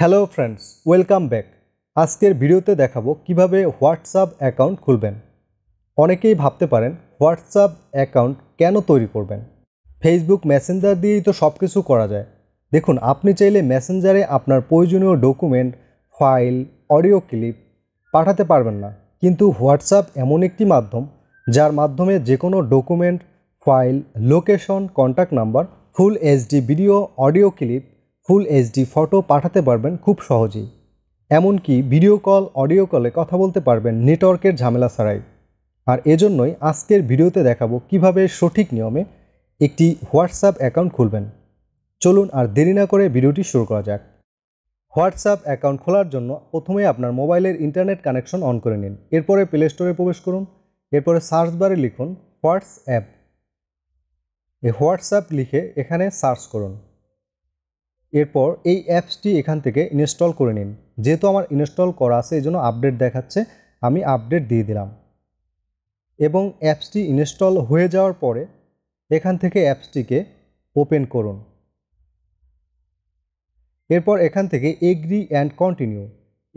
hello friends welcome back আজকের ভিডিওতে দেখাবো কিভাবে হোয়াটসঅ্যাপ অ্যাকাউন্ট খুলবেন অনেকেই ভাবতে পারেন হোয়াটসঅ্যাপ অ্যাকাউন্ট কেন তৈরি করবেন ফেসবুক মেসেঞ্জার দিয়েই তো সব কিছু করা যায় দেখুন আপনি চাইলে মেসেঞ্জারে আপনার প্রয়োজনীয় ডকুমেন্ট ফাইল অডিও ক্লিপ পাঠাতে পারবেন না কিন্তু হোয়াটসঅ্যাপ এমন একটি মাধ্যম যার মাধ্যমে যে কোনো document file location contact number full HD video audio clip full HD photo পাঠাতে পারবেন খুব সহজেই এমনকি ভিডিও কল অডিও কলে কথা বলতে পারবেন নেটওয়ার্কের ঝামেলা ছাড়াই আর এজন্যই আজকের ভিডিওতে দেখাবো কিভাবে সঠিক নিয়মে একটি হোয়াটসঅ্যাপ অ্যাকাউন্ট খুলবেন চলুন আর দেরি না করে ভিডিওটি শুরু করা যাক হোয়াটসঅ্যাপ অ্যাকাউন্ট খোলার জন্য প্রথমে আপনার মোবাইলের ইন্টারনেট কানেকশন অন করে নিন এরপরে প্লে স্টোরে প্রবেশ করুন এরপরে সার্চ বারে লিখুন হোয়াটসঅ্যাপ এই হোয়াটসঅ্যাপ লিখে এখানে সার্চ করুন এরপর এই অ্যাপসটি এখান থেকে ইনস্টল করে নিন যেহেতু আমার ইনস্টল করা আছে এই জন্য আপডেট দেখাচ্ছে আমি আপডেট দিয়ে দিলাম এবং অ্যাপসটি ইনস্টল হয়ে যাওয়ার পরে এখান থেকে অ্যাপসটিকে ওপেন করুন এরপর এখান থেকে এগ্রি অ্যান্ড কন্টিনিউ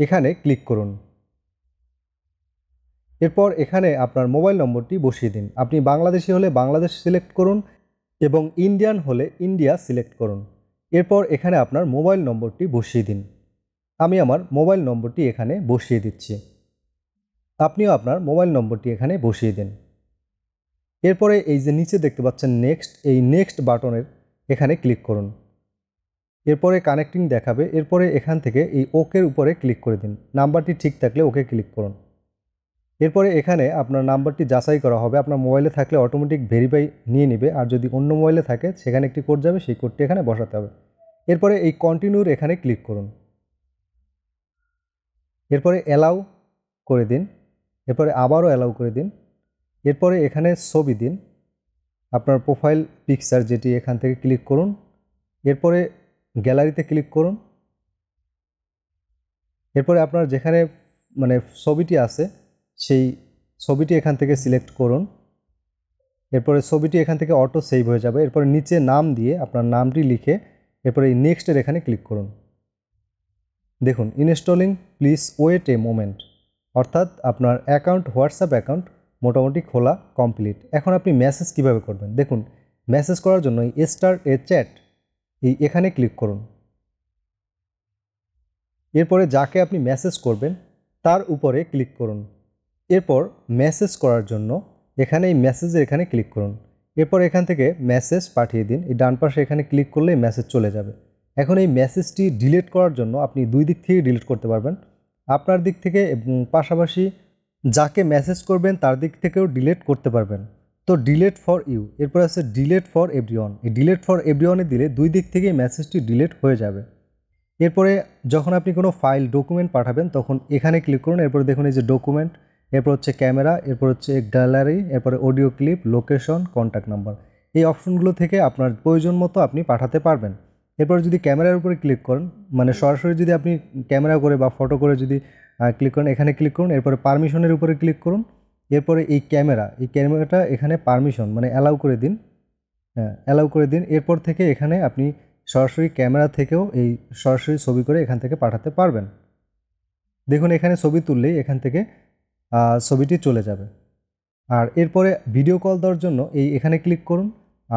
এখানে ক্লিক করুন এরপর এখানে আপনার মোবাইল নম্বরটি বসিয়ে দিন আপনি বাংলাদেশি হলে বাংলাদেশ সিলেক্ট করুন এবং ইন্ডিয়ান হলে ইন্ডিয়া সিলেক্ট করুন এরপর এখানে আপনার মোবাইল নম্বরটি বসিয়ে দিন আমি আমার মোবাইল নম্বরটি এখানে বসিয়ে দিচ্ছি আপনিও আপনার মোবাইল নম্বরটি এখানে বসিয়ে দিন এরপরে এই যে নিচে দেখতে পাচ্ছেন নেক্সট এই নেক্সট বাটনের এখানে ক্লিক করুন এরপরে কানেক্টিং দেখাবে এরপরে এখান থেকে এই ওকের উপরে ক্লিক করে দিন নাম্বারটি ঠিক থাকলে ওকে ক্লিক করুন এরপরে এখানে আপনার নাম্বারটি যাচাই করা হবে আপনার মোবাইলে থাকলে অটোমেটিক ভেরিফাই নিয়ে নেবে আর যদি অন্য মোবাইলে থাকে সেখানে একটি কোড যাবে সেই কোডটি এখানে বসাতে হবে এরপরে এই কন্টিনিউর এখানে ক্লিক করুন এরপরে অ্যালাউ করে দিন এরপরে আবারও অ্যালাউ করে দিন এরপরে এখানে ছবি দিন আপনার প্রোফাইল পিকচার যেটি এখান থেকে ক্লিক করুন এরপরে গ্যালারিতে ক্লিক করুন এরপরে আপনার যেখানে মানে ছবিটি আছে সেই ছবিটি এখান থেকে সিলেক্ট করুন এরপরে ছবিটি এখান থেকে অটো সেভ হয়ে যাবে এরপরে নিচে নাম দিয়ে আপনার নামটি লিখে এরপরে এই নেক্সটের এখানে ক্লিক করুন দেখুন installing please wait a moment অর্থাৎ আপনার অ্যাকাউন্ট হোয়াটসঅ্যাপ অ্যাকাউন্ট মোটামুটি খোলা কমপ্লিট এখন আপনি মেসেজ কিভাবে করবেন দেখুন মেসেজ করার জন্য এই স্টার এ চ্যাট এই এখানে ক্লিক করুন এরপরে যাকে আপনি মেসেজ করবেন তার উপরে ক্লিক করুন এরপর মেসেজ করার জন্য এখানে এই মেসেজে এখানে ক্লিক করুন এরপর এখান থেকে মেসেজ পাঠিয়ে দিন এই ডান পাশে এখানে ক্লিক করলেই মেসেজ চলে যাবে এখন এই মেসেজটি ডিলিট করার জন্য আপনি দুই দিক থেকে ডিলিট করতে পারবেন আপনার দিক থেকে পাশাপাশি যাকে মেসেজ করবেন তার দিক থেকেও ডিলেট করতে পারবেন তো ডিলেট ফর ইউ এরপর আছে ডিলেট ফর এভরিওয়ান এই ডিলেট ফর এভরিওয়ানে দিলে দুই দিক থেকেই মেসেজটি ডিলেট হয়ে যাবে এরপরে যখন আপনি কোনো ফাইল ডকুমেন্ট পাঠাবেন তখন এখানে ক্লিক করুন এরপরে দেখুন এই যে ডকুমেন্ট এরপর হচ্ছে ক্যামেরা এরপর হচ্ছে গ্যালারি এরপরে audio clip location contact number এই অপশনগুলো থেকে আপনার প্রয়োজন মতো আপনি পাঠাতে পারবেন এরপর যদি ক্যামেরার উপরে ক্লিক করেন মানে সরাসরি যদি আপনি ক্যামেরা করে বা ফটো করে যদি ক্লিক করেন এখানে ক্লিক করুন এরপরে পারমিশনের উপরে ক্লিক করুন এরপরে এই ক্যামেরা এই ক্যামেরাটা এখানে পারমিশন মানে অ্যালাউ করে দিন হ্যাঁ অ্যালাউ করে দিন এরপর থেকে এখানে আপনি সরাসরি ক্যামেরা থেকেও এই সরাসরি ছবি করে এখান থেকে পাঠাতে পারবেন দেখুন এখানে ছবি তুললেই এখান থেকে ছবিটি চলে যাবে আর এরপরে ভিডিও কল দেওয়ার জন্য এই এখানে ক্লিক করুন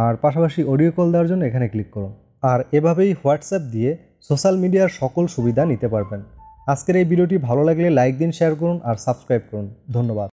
আর পাশাপাশি অডিও কল দেওয়ার জন্য এখানে ক্লিক করুন আর এভাবেই হোয়াটসঅ্যাপ দিয়ে সোশ্যাল মিডিয়ার সকল সুবিধা নিতে পারবেন আজকের এই ভিডিওটি ভালো লাগলে লাইক দিন শেয়ার করুন আর সাবস্ক্রাইব করুন ধন্যবাদ